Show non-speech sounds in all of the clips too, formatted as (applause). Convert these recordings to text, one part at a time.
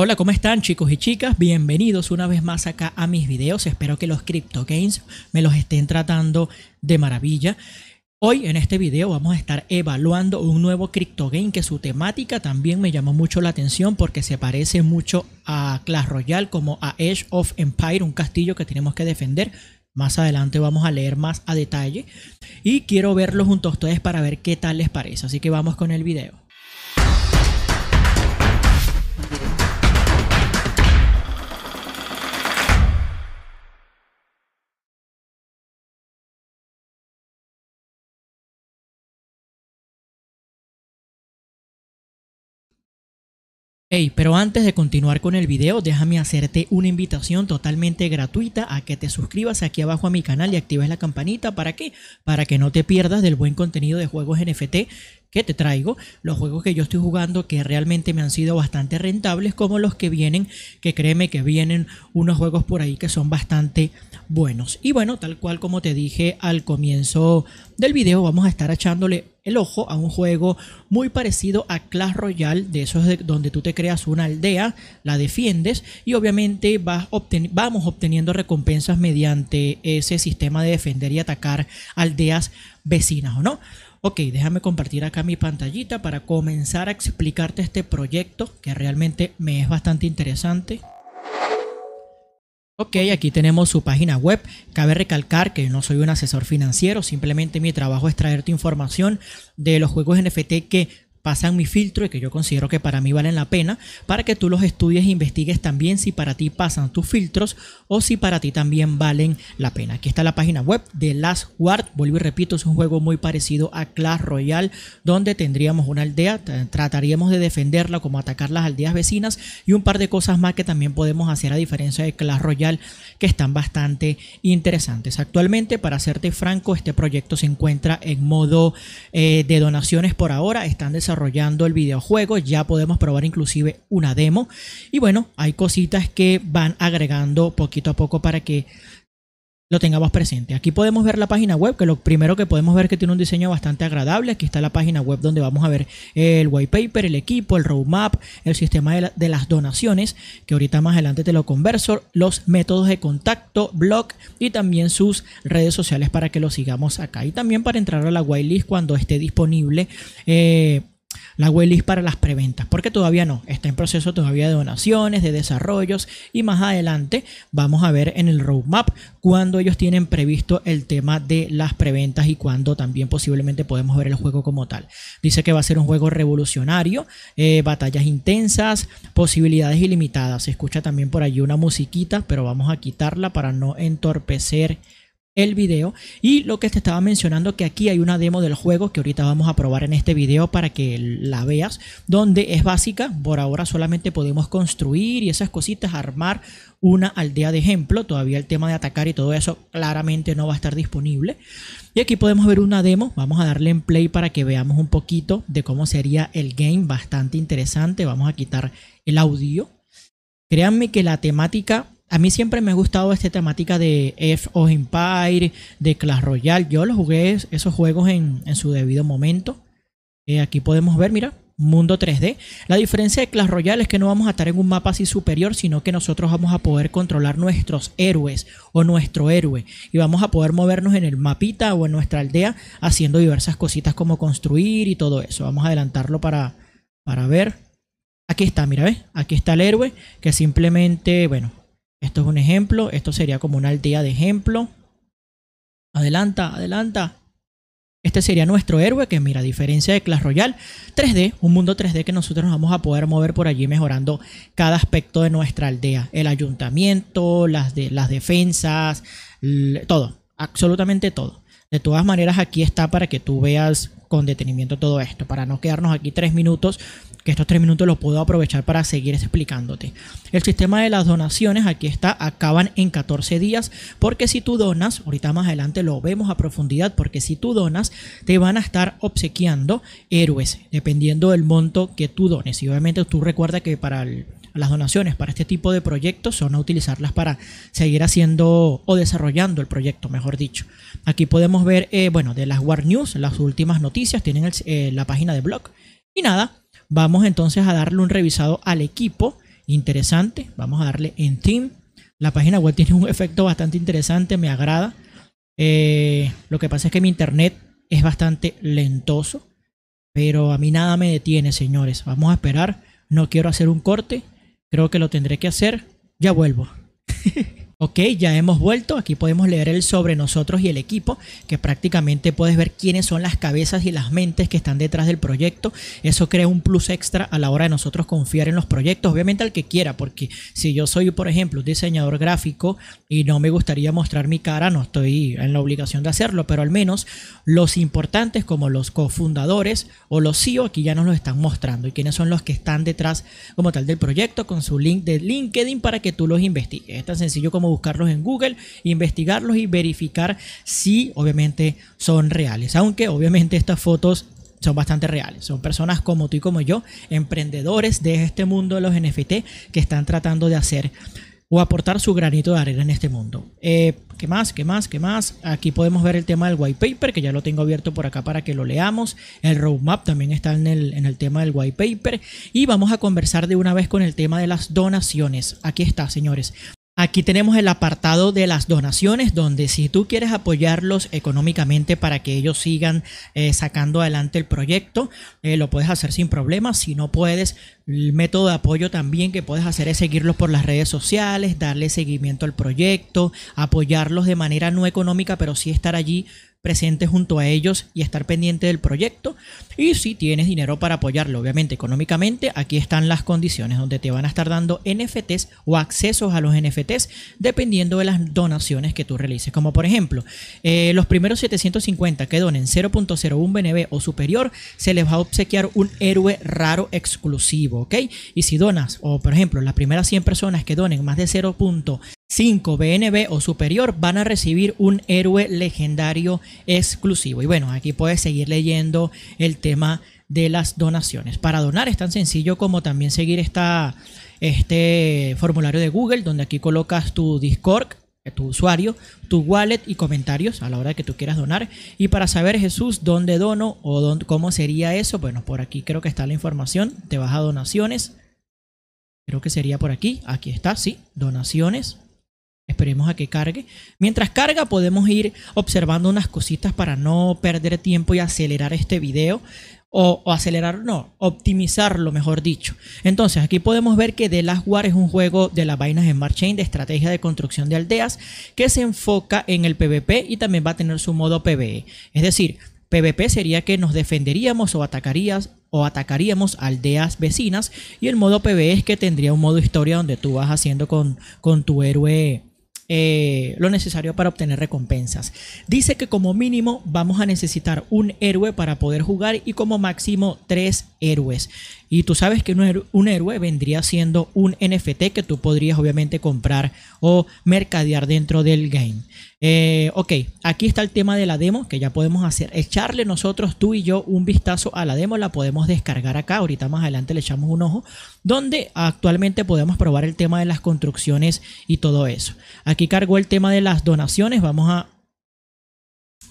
Hola, ¿cómo están chicos y chicas? Bienvenidos una vez más acá a mis videos. Espero que los Crypto Games me los estén tratando de maravilla. Hoy en este video vamos a estar evaluando un nuevo Crypto Game que su temática también me llamó mucho la atención porque se parece mucho a Clash Royale como a Edge of Empire, un castillo que tenemos que defender. Más adelante vamos a leer más a detalle y quiero verlo junto a ustedes para ver qué tal les parece. Así que vamos con el video. Hey, pero antes de continuar con el video, déjame hacerte una invitación totalmente gratuita a que te suscribas aquí abajo a mi canal y actives la campanita. ¿Para qué? Para que no te pierdas del buen contenido de juegos NFT que te traigo, los juegos que yo estoy jugando que realmente me han sido bastante rentables, como los que vienen, que créeme que vienen unos juegos por ahí que son bastante buenos. Y bueno, tal cual como te dije al comienzo del video, vamos a estar echándole el ojo a un juego muy parecido a Clash Royale, de esos donde tú te creas una aldea, la defiendes y obviamente vas obten vamos obteniendo recompensas mediante ese sistema de defender y atacar aldeas vecinas, ¿o no? Ok, déjame compartir acá mi pantallita para comenzar a explicarte este proyecto que realmente me es bastante interesante. Ok, aquí tenemos su página web. Cabe recalcar que no soy un asesor financiero, simplemente mi trabajo es traerte información de los juegos NFT que pasan mi filtro y que yo considero que para mí valen la pena, para que tú los estudies e investigues también si para ti pasan tus filtros o si para ti también valen la pena. Aquí está la página web de Last Ward, vuelvo y repito, es un juego muy parecido a Clash Royale, donde tendríamos una aldea, trataríamos de defenderla como atacar las aldeas vecinas y un par de cosas más que también podemos hacer a diferencia de Clash Royale, que están bastante interesantes. Actualmente, para serte franco, este proyecto se encuentra en modo eh, de donaciones por ahora, están desarrollando desarrollando el videojuego. Ya podemos probar inclusive una demo. Y bueno, hay cositas que van agregando poquito a poco para que lo tengamos presente. Aquí podemos ver la página web, que lo primero que podemos ver que tiene un diseño bastante agradable. Aquí está la página web donde vamos a ver el white paper, el equipo, el roadmap, el sistema de, las donaciones, que ahorita más adelante te lo converso, los métodos de contacto, blog y también sus redes sociales para que lo sigamos acá. Y también para entrar a la whitelist cuando esté disponible. Eh, la waitlist para las preventas, porque todavía no, está en proceso todavía de donaciones, de desarrollos y más adelante vamos a ver en el roadmap cuando ellos tienen previsto el tema de las preventas y cuando también posiblemente podemos ver el juego como tal. Dice que va a ser un juego revolucionario, eh, batallas intensas, posibilidades ilimitadas. Se escucha también por allí una musiquita, pero vamos a quitarla para no entorpecer el video y lo que te estaba mencionando que aquí hay una demo del juego que ahorita vamos a probar en este video para que la veas donde es básica por ahora solamente podemos construir y esas cositas armar una aldea de ejemplo todavía el tema de atacar y todo eso claramente no va a estar disponible y aquí podemos ver una demo vamos a darle en play para que veamos un poquito de cómo sería el game bastante interesante vamos a quitar el audio créanme que la temática a mí siempre me ha gustado esta temática de F of Empire, de Clash Royale. Yo los jugué esos juegos en, su debido momento. Eh, aquí podemos ver, mira, mundo 3D. La diferencia de Clash Royale es que no vamos a estar en un mapa así superior, sino que nosotros vamos a poder controlar nuestros héroes o nuestro héroe. Y vamos a poder movernos en el mapita o en nuestra aldea haciendo diversas cositas como construir y todo eso. Vamos a adelantarlo para, para ver. Aquí está, mira, ¿ves? Aquí está el héroe que simplemente, bueno, esto es un ejemplo, esto sería como una aldea de ejemplo. Adelanta, adelanta. Este sería nuestro héroe, que mira, a diferencia de Clash Royale, 3D, un mundo 3D que nosotros nos vamos a poder mover por allí mejorando cada aspecto de nuestra aldea. El ayuntamiento, las defensas, todo absolutamente todo. De todas maneras, aquí está para que tú veas con detenimiento todo esto, para no quedarnos aquí tres minutos, que estos tres minutos los puedo aprovechar para seguir explicándote. El sistema de las donaciones, aquí está, acaban en 14 días, porque si tú donas, ahorita más adelante lo vemos a profundidad, porque si tú donas, te van a estar obsequiando héroes, dependiendo del monto que tú dones. Y obviamente tú recuerda que para el las donaciones para este tipo de proyectos son a utilizarlas para seguir haciendo o desarrollando el proyecto, mejor dicho. Aquí podemos ver, eh, bueno, de las War News, las últimas noticias, tienen eh, la página de blog. Y nada, vamos entonces a darle un revisado al equipo. Interesante, vamos a darle en Team. La página web (laughs) tiene un efecto bastante interesante, me agrada. Eh, lo que pasa es que mi internet es bastante lentoso, pero a mí nada me detiene, señores. Vamos a esperar, no quiero hacer un corte. Creo que lo tendré que hacer. Ya vuelvo. (laughs) Ok, ya hemos vuelto. Aquí podemos leer el sobre nosotros y el equipo, que prácticamente puedes ver quiénes son las cabezas y las mentes que están detrás del proyecto. Eso crea un plus extra a la hora de nosotros confiar en los proyectos, obviamente al que quiera, porque si yo soy, por ejemplo, diseñador gráfico y no me gustaría mostrar mi cara, no estoy en la obligación de hacerlo, pero al menos los importantes como los cofundadores o los CEO aquí ya nos lo están mostrando y quiénes son los que están detrás como tal del proyecto con su link de LinkedIn para que tú los investigues. Es tan sencillo como buscarlos en Google, investigarlos y verificar si obviamente son reales. Aunque obviamente estas fotos son bastante reales. Son personas como tú y como yo, emprendedores de este mundo de los NFT que están tratando de hacer o aportar su granito de arena en este mundo. Eh, ¿Qué más? ¿Qué más? ¿Qué más? Aquí podemos ver el tema del white paper, que ya lo tengo abierto por acá para que lo leamos. El roadmap también está en el, en el tema del white paper. Y vamos a conversar de una vez con el tema de las donaciones. Aquí está, señores. Aquí tenemos el apartado de las donaciones, donde si tú quieres apoyarlos económicamente para que ellos sigan eh, sacando adelante el proyecto, eh, lo puedes hacer sin problemas. Si no puedes, el método de apoyo también que puedes hacer es seguirlos por las redes sociales, darle seguimiento al proyecto, apoyarlos de manera no económica, pero sí estar allí presente junto a ellos y estar pendiente del proyecto. Y si tienes dinero para apoyarlo, obviamente económicamente, aquí están las condiciones donde te van a estar dando NFTs o accesos a los NFTs dependiendo de las donaciones que tú realices. Como por ejemplo, eh, los primeros 750 que donen 0.01 BNB o superior, se les va a obsequiar un héroe raro exclusivo, ¿ok? Y si donas, o por ejemplo, las primeras 100 personas que donen más de 0. 5 BNB o superior van a recibir un héroe legendario exclusivo. Y bueno, aquí puedes seguir leyendo el tema de las donaciones. Para donar es tan sencillo como también seguir esta, este formulario de Google, donde aquí colocas tu Discord, tu usuario, tu wallet y comentarios a la hora que tú quieras donar. Y para saber, Jesús, dónde dono o cómo sería eso, bueno, por aquí creo que está la información. Te vas a donaciones. Creo que sería por aquí. Aquí está, sí, donaciones. Esperemos a que cargue. Mientras carga podemos ir observando unas cositas para no perder tiempo y acelerar este video. O, acelerar, no, optimizarlo, mejor dicho. Entonces, aquí podemos ver que The Last War es un juego de las vainas Smart Chain de estrategia de construcción de aldeas que se enfoca en el PvP y también va a tener su modo PvE. Es decir, PvP sería que nos defenderíamos o atacarías o atacaríamos aldeas vecinas y el modo PvE es que tendría un modo historia donde tú vas haciendo con, con tu héroe eh, lo necesario para obtener recompensas. Dice que como mínimo vamos a necesitar un héroe para poder jugar y como máximo tres héroes. Y tú sabes que un héroe vendría siendo un NFT que tú podrías obviamente comprar o mercadear dentro del game. Eh, ok, aquí está el tema de la demo que ya podemos hacer, echarle nosotros tú y yo un vistazo a la demo, la podemos descargar acá, ahorita más adelante le echamos un ojo donde actualmente podemos probar el tema de las construcciones y todo eso. Aquí cargo el tema de las donaciones, vamos a,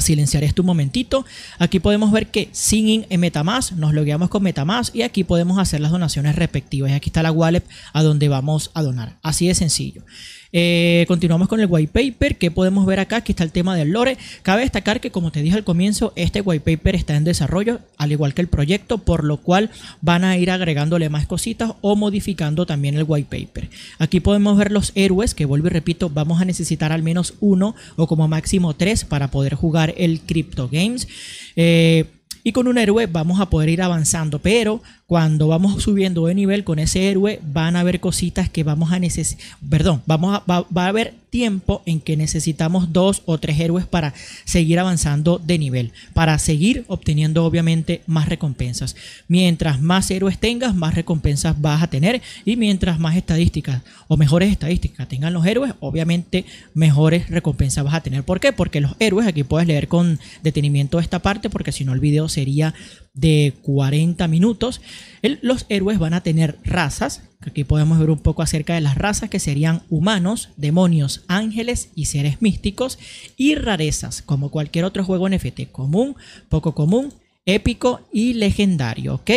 silenciar esto un momentito. Aquí podemos ver que singing en Metamask, nos logueamos con Metamask y aquí podemos hacer las donaciones respectivas. Y aquí está la wallet a donde vamos a donar, así de sencillo. Eh, continuamos con el white paper. ¿Qué podemos ver acá? que está el tema del lore. Cabe destacar que, como te dije al comienzo, este white paper está en desarrollo, al igual que el proyecto, por lo cual van a ir agregándole más cositas o modificando también el white paper. Aquí podemos ver los héroes, que vuelvo y repito, vamos a necesitar al menos uno o como máximo tres para poder jugar el Crypto Games. Eh, con un héroe vamos a poder ir avanzando, pero cuando vamos subiendo de nivel con ese héroe van a haber cositas que vamos a necesitar, perdón, vamos a, va, a haber tiempo en que necesitamos dos o tres héroes para seguir avanzando de nivel, para seguir obteniendo obviamente más recompensas. Mientras más héroes tengas, más recompensas vas a tener y mientras más estadísticas o mejores estadísticas tengan los héroes, obviamente mejores recompensas vas a tener. ¿Por qué? Porque los héroes, aquí puedes leer con detenimiento esta parte porque si no el video se sería de 40 minutos. los héroes van a tener razas, aquí podemos ver un poco acerca de las razas, que serían humanos, demonios, ángeles y seres místicos, y rarezas, como cualquier otro juego NFT, común, poco común, épico y legendario, ¿ok?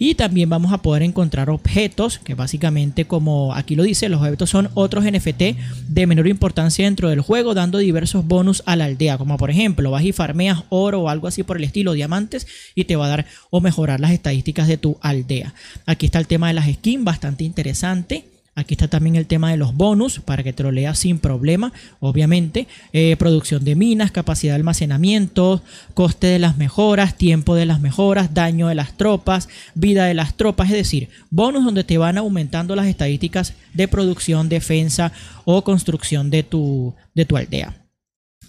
Y también vamos a poder encontrar objetos, que básicamente como aquí lo dice, los objetos son otros NFT de menor importancia dentro del juego, dando diversos bonus a la aldea, como por ejemplo, vas y farmeas oro o algo así por el estilo, diamantes, y te va a dar o mejorar las estadísticas de tu aldea. Aquí está el tema de las skins, bastante interesante. Aquí está también el tema de los bonus para que te lo leas sin problema, obviamente. Eh, producción de minas, capacidad de almacenamiento, coste de las mejoras, tiempo de las mejoras, daño de las tropas, vida de las tropas. Es decir, bonus donde te van aumentando las estadísticas de producción, defensa o construcción de tu, de tu aldea.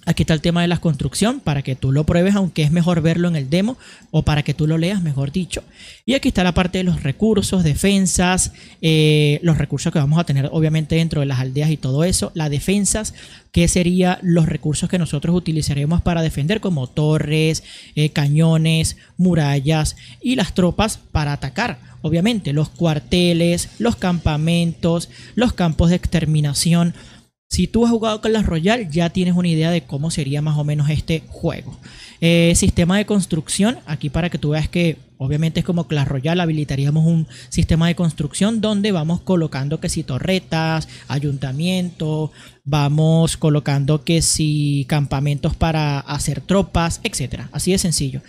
Aquí está el tema de la construcción para que tú lo pruebes, aunque es mejor verlo en el demo o para que tú lo leas, mejor dicho. Y aquí está la parte de los recursos, defensas, eh, los recursos que vamos a tener obviamente dentro de las aldeas y todo eso. Las defensas, que serían los recursos que nosotros utilizaremos para defender como torres, eh, cañones, murallas y las tropas para atacar. Obviamente los cuarteles, los campamentos, los campos de exterminación si tú has jugado con Clash Royal, ya tienes una idea de cómo sería más o menos este juego. Eh, sistema de construcción, aquí para que tú veas que obviamente es como Clash Royale, habilitaríamos un sistema de construcción donde vamos colocando que si torretas, ayuntamiento, vamos colocando que si campamentos para hacer tropas, etc. Así de sencillo.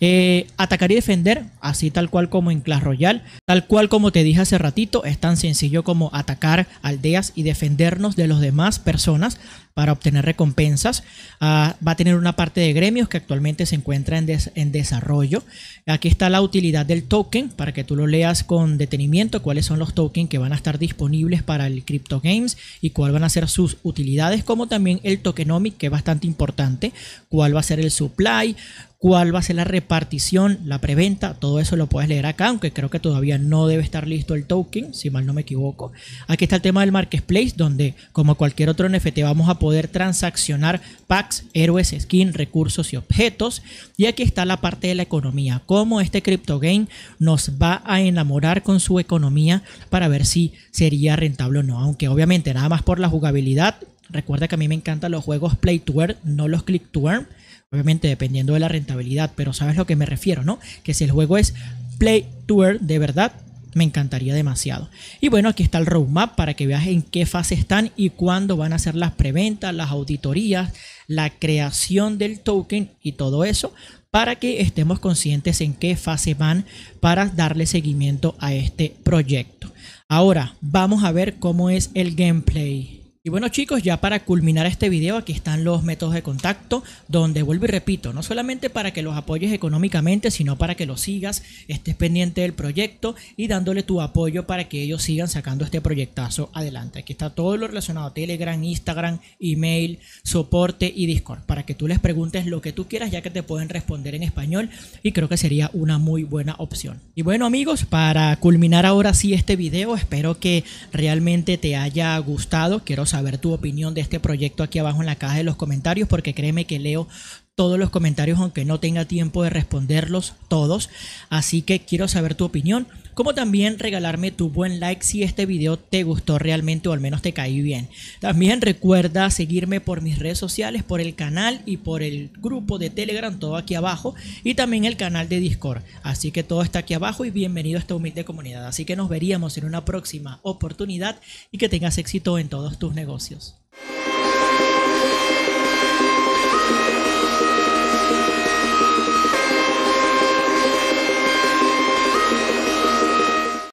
Eh, atacar y defender, así tal cual como en Clash Royale, tal cual como te dije hace ratito, es tan sencillo como atacar aldeas y defendernos de los demás personas para obtener recompensas. Ah, va a tener una parte de gremios que actualmente se encuentra en, desarrollo. Aquí está la utilidad del token para que tú lo leas con detenimiento, cuáles son los tokens que van a estar disponibles para el Crypto Games y cuáles van a ser sus utilidades, como también el tokenomic que es bastante importante, cuál va a ser el supply, cuál va a ser la repartición, la preventa, todo eso lo puedes leer acá, aunque creo que todavía no debe estar listo el token, si mal no me equivoco. Aquí está el tema del marketplace, donde como cualquier otro NFT vamos a poder poder transaccionar packs, héroes, skin, recursos y objetos. Y aquí está la parte de la economía, cómo este cripto game nos va a enamorar con su economía para ver si sería rentable o no. Aunque obviamente nada más por la jugabilidad, recuerda que a mí me encantan los juegos play to earn, no los click to earn. Obviamente dependiendo de la rentabilidad, pero sabes lo que me refiero, ¿no? Que si el juego es play to earn de verdad, me encantaría demasiado. Y bueno, aquí está el roadmap para que veas en qué fase están y cuándo van a ser las preventas, las auditorías, la creación del token y todo eso para que estemos conscientes en qué fase van para darle seguimiento a este proyecto. Ahora vamos a ver cómo es el gameplay. Y bueno chicos, ya para culminar este video, aquí están los métodos de contacto, donde vuelvo y repito, no solamente para que los apoyes económicamente, sino para que los sigas, estés pendiente del proyecto y dándole tu apoyo para que ellos sigan sacando este proyectazo adelante. Aquí está todo lo relacionado a Telegram, Instagram, email, soporte y Discord, para que tú les preguntes lo que tú quieras, ya que te pueden responder en español y creo que sería una muy buena opción. Y bueno amigos, para culminar ahora sí este video, espero que realmente te haya gustado, quiero saber saber tu opinión de este proyecto aquí abajo en la caja de los comentarios, porque créeme que leo todos los comentarios, aunque no tenga tiempo de responderlos todos. Así que quiero saber tu opinión, como también regalarme tu buen like si este video te gustó realmente o al menos te caí bien. También recuerda seguirme por mis redes sociales, por el canal y por el grupo de Telegram, todo aquí abajo, y también el canal de Discord. Así que todo está aquí abajo y bienvenido a esta humilde comunidad. Así que nos veríamos en una próxima oportunidad y que tengas éxito en todos tus negocios.